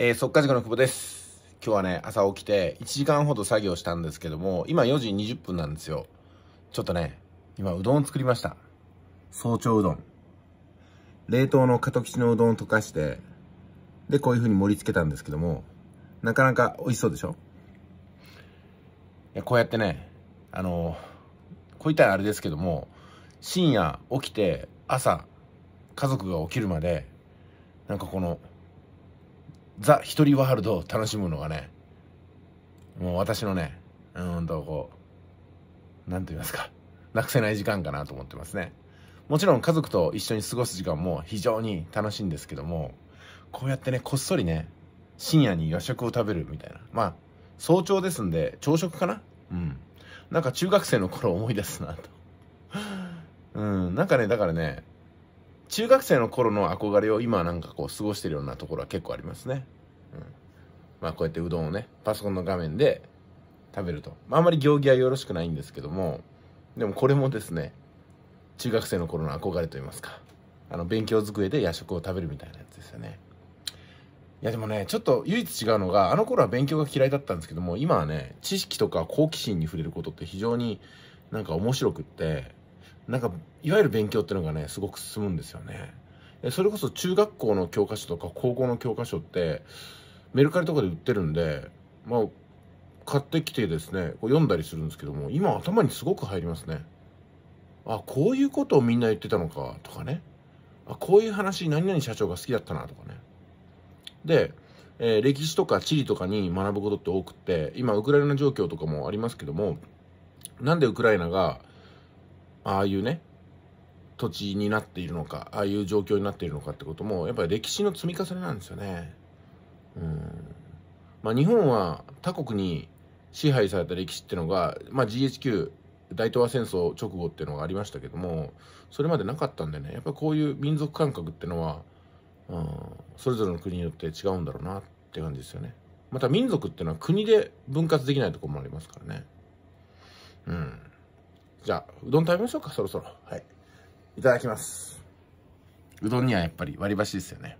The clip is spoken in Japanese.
えー、速稼塾の久保です。今日はね、朝起きて1時間ほど作業したんですけども、今4時20分なんですよ。ちょっとね、今うどん作りました。早朝うどん。冷凍のカトキチのうどんを溶かして、で、こういう風に盛り付けたんですけども、なかなか美味しそうでしょこうやってね、あの、こういったらあれですけども、深夜起きて朝、家族が起きるまで、なんかこの、ザ・一人ワールドを楽しむのがね、もう私のね、うんとこう、なんと言いますか、なくせない時間かなと思ってますね。もちろん家族と一緒に過ごす時間も非常に楽しいんですけども、こうやってね、こっそりね、深夜に夜食を食べるみたいな。まあ、早朝ですんで、朝食かなうん。なんか中学生の頃思い出すなと。うん、なんかね、だからね、中学生の頃の憧れを今なんかこう過ごしてるようなところは結構ありますね。うん。まあこうやってうどんをね、パソコンの画面で食べると。まああんまり行儀はよろしくないんですけども、でもこれもですね、中学生の頃の憧れといいますか、あの勉強机で夜食を食べるみたいなやつですよね。いやでもね、ちょっと唯一違うのが、あの頃は勉強が嫌いだったんですけども、今はね、知識とか好奇心に触れることって非常になんか面白くって、なんか、いわゆる勉強っていうのがね、すごく進むんですよね。それこそ中学校の教科書とか高校の教科書って、メルカリとかで売ってるんで、まあ、買ってきてですね、読んだりするんですけども、今頭にすごく入りますね。あ、こういうことをみんな言ってたのか、とかね。あ、こういう話、何々社長が好きだったな、とかね。で、えー、歴史とか地理とかに学ぶことって多くって、今、ウクライナ状況とかもありますけども、なんでウクライナが、ああいうね土地になっているのかああいう状況になっているのかってこともやっぱり歴史の積み重ねなんですよね。うんまあ、日本は他国に支配された歴史っていうのが、まあ、GHQ 大東亜戦争直後っていうのがありましたけどもそれまでなかったんでねやっぱこういう民族感覚ってのは、うん、それぞれの国によって違うんだろうなって感じですよねまた民族っていうのは国で分割できないところもありますからねうんじゃあ、うどん食べましょうか、そろそろ。はい。いただきます。うどんにはやっぱり割り箸ですよね。